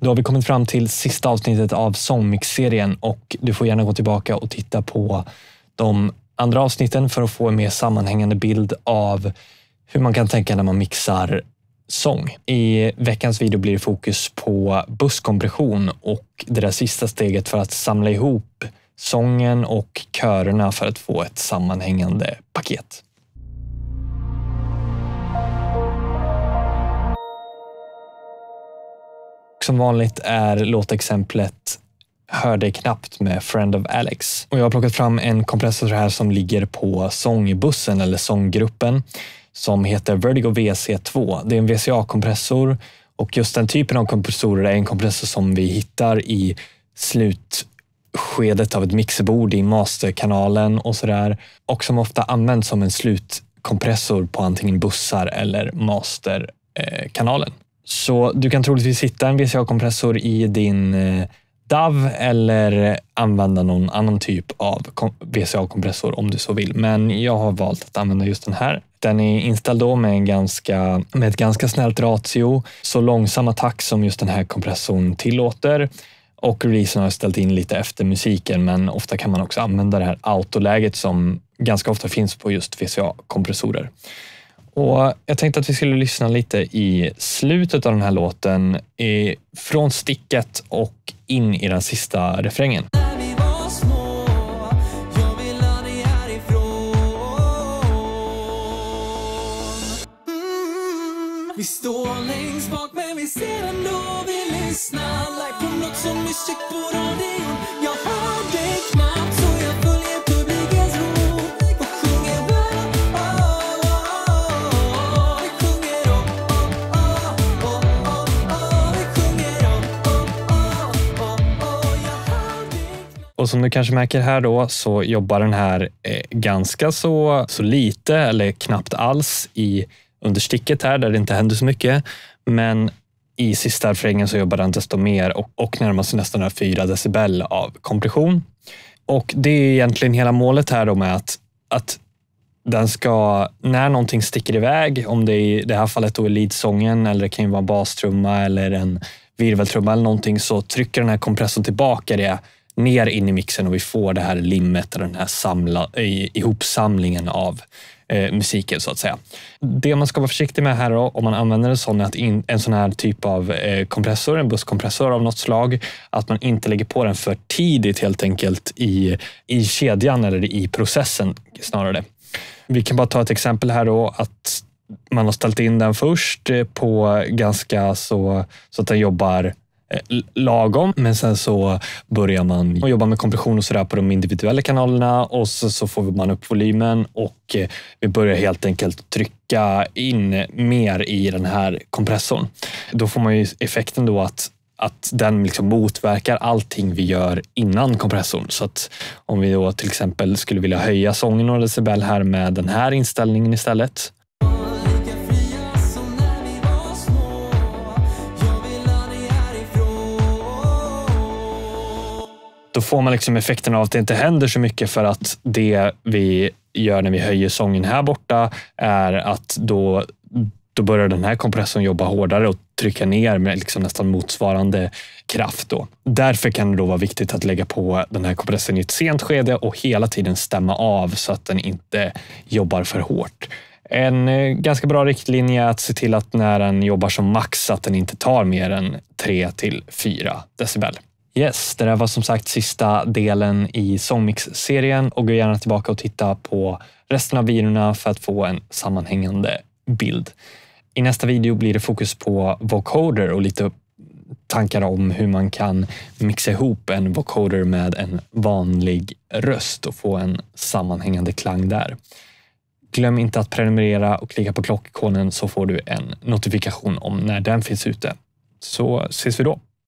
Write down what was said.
Då har vi kommit fram till sista avsnittet av sångmix-serien och du får gärna gå tillbaka och titta på de andra avsnitten för att få en mer sammanhängande bild av hur man kan tänka när man mixar sång. I veckans video blir det fokus på busskompression och det där sista steget för att samla ihop sången och körerna för att få ett sammanhängande paket. som vanligt är låtexemplet Hör dig knappt med Friend of Alex. Och jag har plockat fram en kompressor här som ligger på sångbussen eller sånggruppen som heter Vertigo VC2. Det är en VCA-kompressor och just den typen av kompressorer är en kompressor som vi hittar i slutskedet av ett mixerbord i masterkanalen och sådär. Och som ofta används som en slutkompressor på antingen bussar eller masterkanalen. Så du kan troligtvis hitta en VCA-kompressor i din eh, DAV eller använda någon annan typ av VCA-kompressor om du så vill. Men jag har valt att använda just den här. Den är inställd då med, en ganska, med ett ganska snällt ratio, så långsam attack som just den här kompressorn tillåter. Och releasen har jag ställt in lite efter musiken, men ofta kan man också använda det här autoläget som ganska ofta finns på just VCA-kompressorer. Och jag tänkte att vi skulle lyssna lite i slutet av den här låten, från sticket och in i den sista refrängen. Vi står längst bak men vi ser ändå, vi lyssnar Live på något som är på radion Och som du kanske märker här då så jobbar den här eh, ganska så, så lite eller knappt alls i understicket här där det inte händer så mycket. Men i sista refrängen så jobbar den desto mer och, och närmar sig nästan 4 decibel av kompression. Och det är egentligen hela målet här då med att, att den ska, när någonting sticker iväg, om det i det här fallet då är leadsången eller det kan ju vara en bastrumma eller en virveltrumma eller någonting, så trycker den här kompressorn tillbaka det ner in i mixen och vi får det här limmet och den här samla, eh, ihopsamlingen av eh, musiken så att säga. Det man ska vara försiktig med här då, om man använder en sån, att in, en sån här typ av eh, kompressor, en busskompressor av något slag, att man inte lägger på den för tidigt helt enkelt i, i kedjan eller i processen snarare. Vi kan bara ta ett exempel här då att man har ställt in den först eh, på ganska så, så att den jobbar Eh, lagom. Men sen så börjar man jobba med kompression och sådär på de individuella kanalerna och så, så får man upp volymen och eh, vi börjar helt enkelt trycka in mer i den här kompressorn. Då får man ju effekten då att att den liksom motverkar allting vi gör innan kompressorn. Så att om vi då till exempel skulle vilja höja sången några decibel här med den här inställningen istället då får man liksom effekten av att det inte händer så mycket för att det vi gör när vi höjer sången här borta är att då, då börjar den här kompressorn jobba hårdare och trycka ner med liksom nästan motsvarande kraft. Då. Därför kan det då vara viktigt att lägga på den här kompressorn i ett sent skede och hela tiden stämma av så att den inte jobbar för hårt. En eh, ganska bra riktlinje är att se till att när den jobbar som max att den inte tar mer än 3 till 4 decibel. Yes, det där var som sagt sista delen i Songmix-serien och gå gärna tillbaka och titta på resten av videorna för att få en sammanhängande bild. I nästa video blir det fokus på vocoder och lite tankar om hur man kan mixa ihop en vocoder med en vanlig röst och få en sammanhängande klang där. Glöm inte att prenumerera och klicka på klockikonen så får du en notifikation om när den finns ute. Så ses vi då!